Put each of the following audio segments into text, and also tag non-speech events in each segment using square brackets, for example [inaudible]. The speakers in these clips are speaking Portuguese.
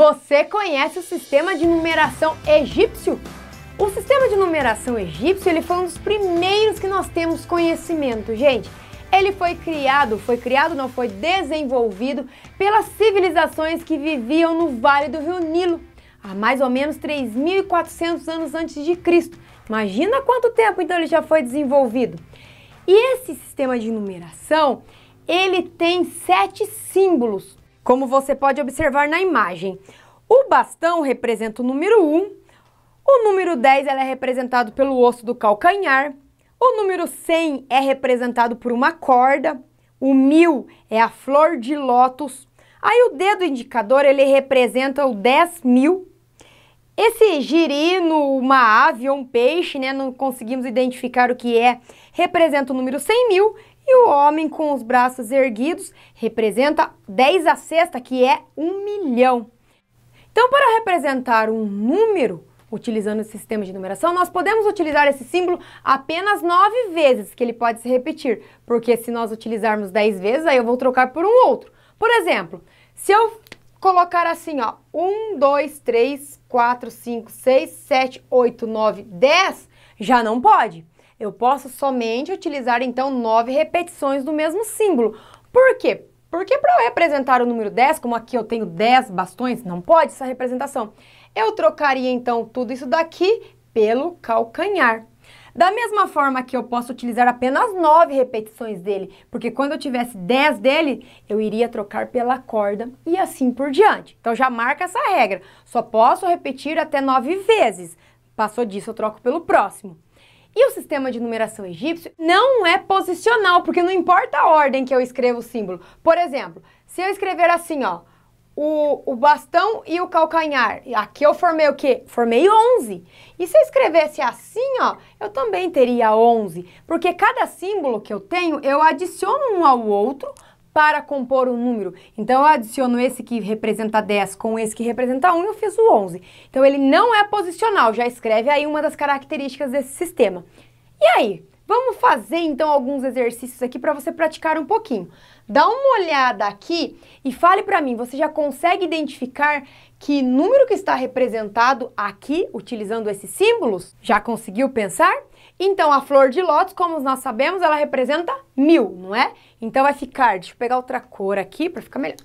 Você conhece o sistema de numeração egípcio? O sistema de numeração egípcio ele foi um dos primeiros que nós temos conhecimento, gente. Ele foi criado, foi criado, não foi desenvolvido pelas civilizações que viviam no Vale do Rio Nilo, há mais ou menos 3.400 anos antes de Cristo. Imagina quanto tempo então ele já foi desenvolvido. E esse sistema de numeração, ele tem sete símbolos como você pode observar na imagem. O bastão representa o número 1, o número 10 é representado pelo osso do calcanhar, o número 100 é representado por uma corda, o 1000 é a flor de lótus, aí o dedo indicador ele representa o 10 mil. Esse girino, uma ave ou um peixe, né, não conseguimos identificar o que é, representa o número 100 mil e o homem com os braços erguidos representa 10 a sexta, que é um milhão. Então, para representar um número, utilizando esse sistema de numeração, nós podemos utilizar esse símbolo apenas 9 vezes, que ele pode se repetir, porque se nós utilizarmos 10 vezes, aí eu vou trocar por um outro. Por exemplo, se eu colocar assim, ó, 1, 2, 3, 4, 5, 6, 7, 8, 9, 10, já não pode. Eu posso somente utilizar então nove repetições do mesmo símbolo. Por quê? Porque para representar o número 10, como aqui eu tenho 10 bastões, não pode essa representação. Eu trocaria então tudo isso daqui pelo calcanhar. Da mesma forma que eu posso utilizar apenas 9 repetições dele, porque quando eu tivesse 10 dele, eu iria trocar pela corda e assim por diante. Então já marca essa regra, só posso repetir até 9 vezes. Passou disso, eu troco pelo próximo. E o sistema de numeração egípcio não é posicional, porque não importa a ordem que eu escrevo o símbolo. Por exemplo, se eu escrever assim, ó, o, o bastão e o calcanhar, aqui eu formei o quê? Formei 11. E se eu escrevesse assim, ó, eu também teria 11, porque cada símbolo que eu tenho, eu adiciono um ao outro para compor o um número. Então, eu adiciono esse que representa 10 com esse que representa 1 e eu fiz o 11. Então, ele não é posicional, já escreve aí uma das características desse sistema. E aí? Vamos fazer, então, alguns exercícios aqui para você praticar um pouquinho. Dá uma olhada aqui e fale para mim, você já consegue identificar que número que está representado aqui, utilizando esses símbolos? Já conseguiu pensar? Então, a flor de lótus, como nós sabemos, ela representa mil, não é? Então, vai ficar, deixa eu pegar outra cor aqui para ficar melhor.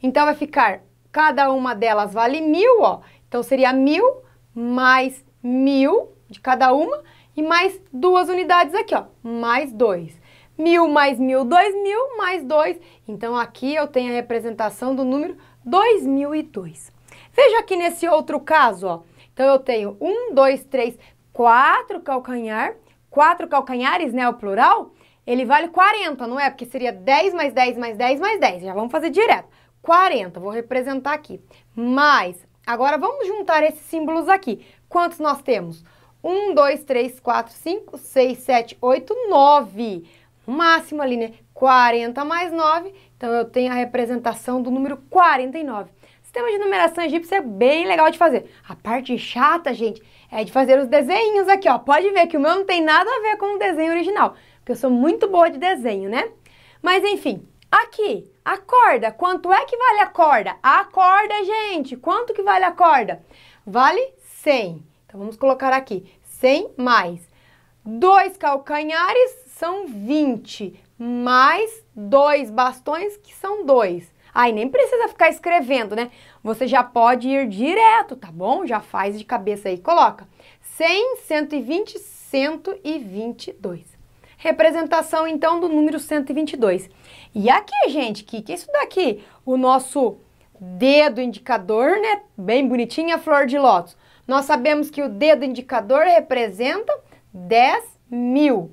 Então, vai ficar, cada uma delas vale mil, ó. Então, seria mil mais mil de cada uma e mais duas unidades aqui, ó, mais dois. Mil mais mil, dois mil, mais dois. Então, aqui eu tenho a representação do número dois mil e dois. Veja aqui nesse outro caso, ó. Então, eu tenho um, dois, três, quatro calcanhar quatro calcanhares, né, o plural, ele vale 40, não é? Porque seria 10 mais 10 mais 10 mais 10. Já vamos fazer direto. 40, vou representar aqui. Mais, agora vamos juntar esses símbolos aqui. Quantos nós temos? 1, 2, 3, 4, 5, 6, 7, 8, 9. O máximo ali, né? 40 mais 9, então eu tenho a representação do número 49 sistema de numeração egípcia é bem legal de fazer. A parte chata, gente, é de fazer os desenhos aqui, ó. Pode ver que o meu não tem nada a ver com o desenho original, porque eu sou muito boa de desenho, né? Mas enfim, aqui, a corda, quanto é que vale a corda? A corda, gente, quanto que vale a corda? Vale 100. Então vamos colocar aqui, 100 mais dois calcanhares são 20, mais dois bastões que são dois Aí nem precisa ficar escrevendo, né? Você já pode ir direto, tá bom? Já faz de cabeça aí, coloca 100, 120, 122 representação então do número 122. E aqui, gente, que que é isso daqui? O nosso dedo indicador, né? Bem bonitinha flor de lótus. Nós sabemos que o dedo indicador representa 10 mil,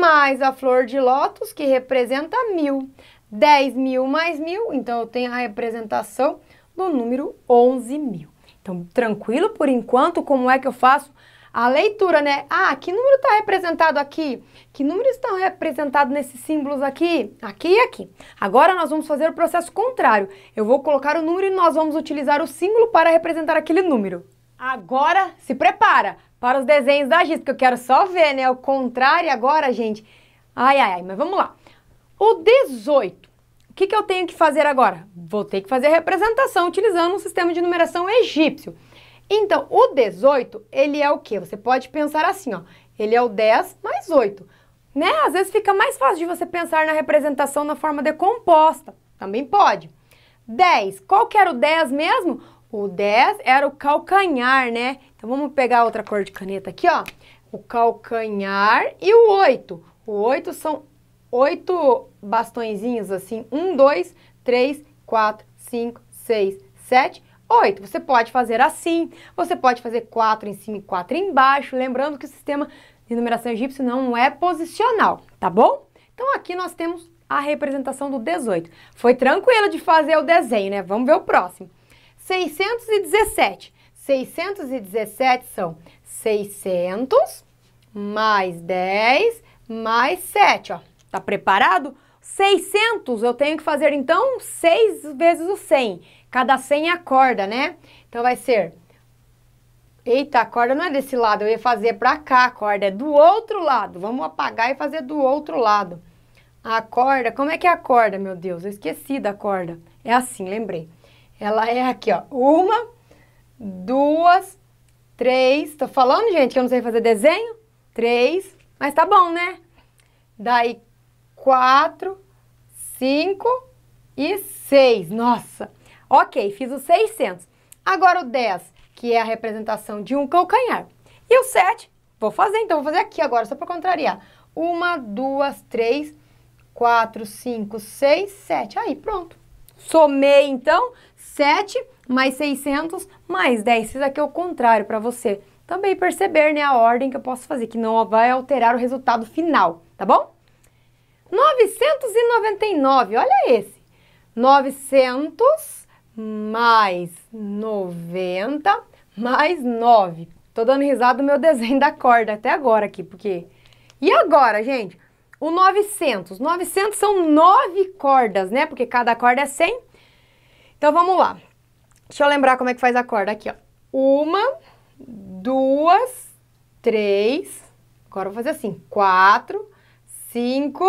mais a flor de lótus que representa mil. 10 mil mais mil, então eu tenho a representação do número 11 mil. Então, tranquilo por enquanto, como é que eu faço a leitura, né? Ah, que número está representado aqui? Que números estão representados nesses símbolos aqui? Aqui e aqui. Agora nós vamos fazer o processo contrário. Eu vou colocar o número e nós vamos utilizar o símbolo para representar aquele número. Agora se prepara para os desenhos da Giz, porque eu quero só ver, né? O contrário agora, gente. Ai, ai, ai, mas vamos lá. O 18 que, que eu tenho que fazer agora? Vou ter que fazer a representação utilizando um sistema de numeração egípcio. Então, o 18, ele é o quê? Você pode pensar assim, ó. Ele é o 10 mais 8. Né? Às vezes fica mais fácil de você pensar na representação na forma decomposta. Também pode. 10. Qual que era o 10 mesmo? O 10 era o calcanhar, né? Então, vamos pegar outra cor de caneta aqui, ó. O calcanhar e o 8. O 8 são oito bastõezinhos assim, um, dois, três, quatro, cinco, seis, sete, oito. Você pode fazer assim, você pode fazer quatro em cima e quatro embaixo, lembrando que o sistema de numeração egípcio não é posicional, tá bom? Então aqui nós temos a representação do 18. Foi tranquilo de fazer o desenho, né? Vamos ver o próximo. 617. 617 são 600 mais 10 mais 7, ó. Tá preparado? 600 eu tenho que fazer então 6 vezes o 100. Cada 100 é a corda, né? Então vai ser Eita, a corda não é desse lado, eu ia fazer para cá, a corda é do outro lado. Vamos apagar e fazer do outro lado. A corda, como é que é a corda, meu Deus? Eu esqueci da corda. É assim, lembrei. Ela é aqui, ó. Uma, duas, três. Tô falando, gente, que eu não sei fazer desenho? Três, mas tá bom, né? Daí, quatro, cinco e seis. Nossa! Ok, fiz os 600. Agora o 10, que é a representação de um calcanhar. E o 7, vou fazer, então, vou fazer aqui agora, só para contrariar. Uma, duas, três, quatro, cinco, seis, sete. Aí, pronto. Somei, então, 7 mais 600 mais 10. Fiz aqui o contrário para você também perceber, né, a ordem que eu posso fazer, que não vai alterar o resultado final, tá bom? 999, olha esse. 900 mais 90 mais 9. Tô dando risada do meu [laughs] desenho da corda até agora aqui, porque... E agora, gente? O 900. 900 são nove cordas, né? Porque cada corda é 100. Então, vamos lá. Deixa eu lembrar como é que faz a corda aqui, ó. Uma, duas, três, agora eu vou fazer assim, quatro, cinco,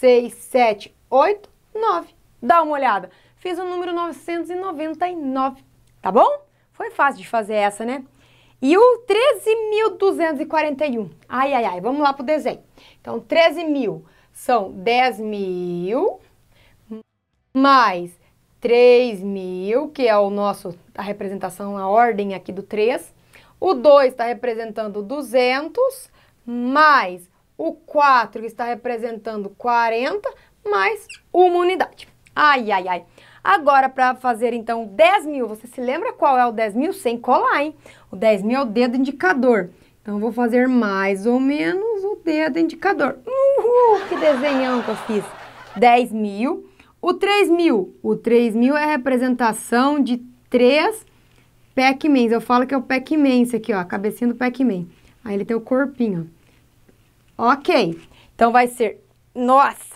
6, 7, 8, 9. Dá uma olhada. Fiz o número 999, tá bom? Foi fácil de fazer essa, né? E o 13.241. Ai, ai, ai, vamos lá pro desenho. Então, 13.000 são 10.000 mais 3.000, que é o nosso, a representação, a ordem aqui do 3. O 2 está representando 200, mais o 4, está representando 40, mais uma unidade. Ai, ai, ai. Agora, para fazer, então, 10 mil, você se lembra qual é o 10 mil? Sem colar, hein? O 10 mil é o dedo indicador. Então, eu vou fazer mais ou menos o dedo indicador. Uhul, que desenhão que eu fiz. 10 mil. O 3 mil. O 3 mil é a representação de três Pac-Mans. Eu falo que é o Pac-Man, esse aqui, ó, a cabecinha do Pac-Man. Aí ele tem o corpinho, ó. Ok. Então vai ser, nossa,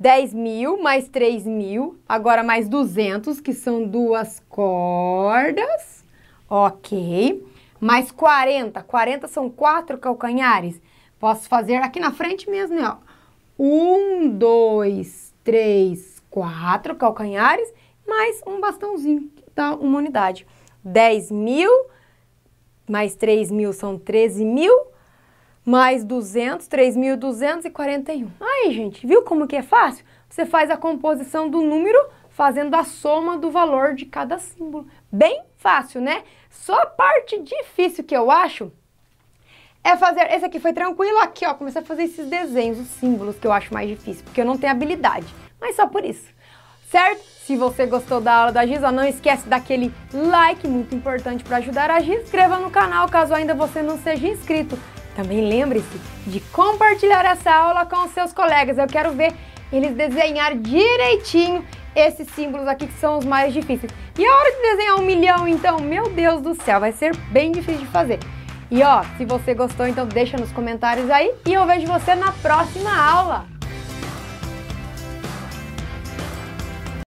10 mil mais 3 mil, agora mais 200, que são duas cordas. Ok. Mais 40, 40 são quatro calcanhares. Posso fazer aqui na frente mesmo, né? Um, dois, três, quatro calcanhares, mais um bastãozinho, que dá uma unidade. 10 mil, mais 3 mil são 13 mil, mais 200, 3.241. Aí, gente, viu como que é fácil? Você faz a composição do número fazendo a soma do valor de cada símbolo. Bem fácil, né? Só a parte difícil que eu acho é fazer... Esse aqui foi tranquilo, aqui, ó, Começar a fazer esses desenhos, os símbolos que eu acho mais difícil, porque eu não tenho habilidade, mas só por isso. Certo? Se você gostou da aula da Giz, não esquece daquele like, muito importante para ajudar a Giz. Inscreva no canal caso ainda você não seja inscrito. Também lembre-se de compartilhar essa aula com os seus colegas. Eu quero ver eles desenhar direitinho esses símbolos aqui que são os mais difíceis. E a hora de desenhar um milhão, então, meu Deus do céu, vai ser bem difícil de fazer. E ó, se você gostou, então deixa nos comentários aí e eu vejo você na próxima aula.